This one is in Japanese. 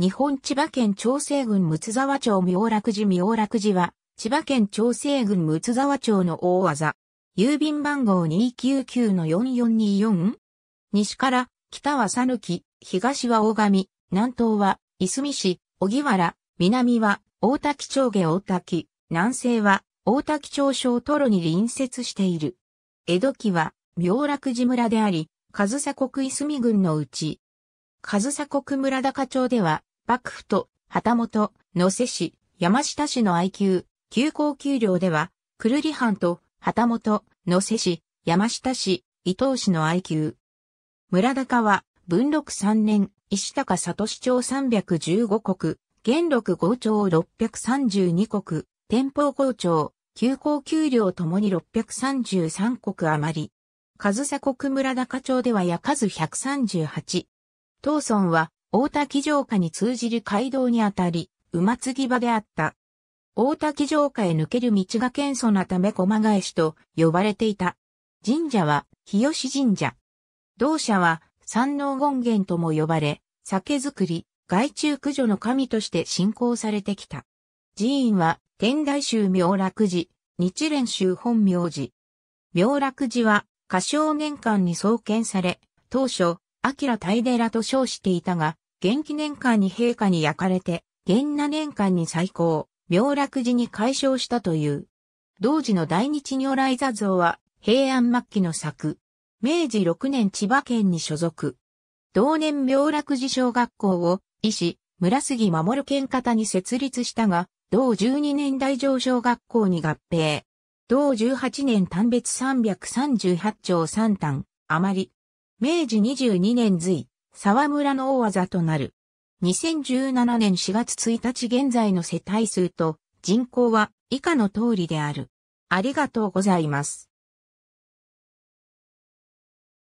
日本千葉県長生郡睦沢町明楽寺明楽寺は、千葉県長生郡睦沢町の大技。郵便番号299の 4424? 西から、北は讃岐、東は大神、南東はいすみ市、荻原、南は大滝町下大滝、南西は大滝町小トロに隣接している。江戸期は明楽寺村であり、上総国いすみ郡のうち、上佐国村高町では、幕府と旗本、野瀬市、山下市の I q 急行給料では、くるり藩と旗本、野瀬市、山下市、伊東市の I q 村高は、文禄三年、石高里市町315国、元禄五町632国、天保五町、休校給料ともに633国余り。上国村高町ではや数138、東村は、大滝城下に通じる街道にあたり、馬継ぎ場であった。大滝城下へ抜ける道が謙遜なため駒返しと呼ばれていた。神社は、日吉神社。同社は、山王権現とも呼ばれ、酒造り、害虫駆除の神として信仰されてきた。寺院は、天台宗明楽寺、日蓮宗本明寺。明楽寺は、歌唱年間に創建され、当初、明大寺と称していたが、元気年間に陛下に焼かれて、元那年間に最高、明楽寺に改称したという。同時の大日如来座像は、平安末期の作。明治6年千葉県に所属。同年明楽寺小学校を、医師、村杉守県方に設立したが、同12年大上小学校に合併。同18年単別338兆3単、余り、明治22年隋、沢村の大技となる。2017年4月1日現在の世帯数と人口は以下の通りである。ありがとうございます。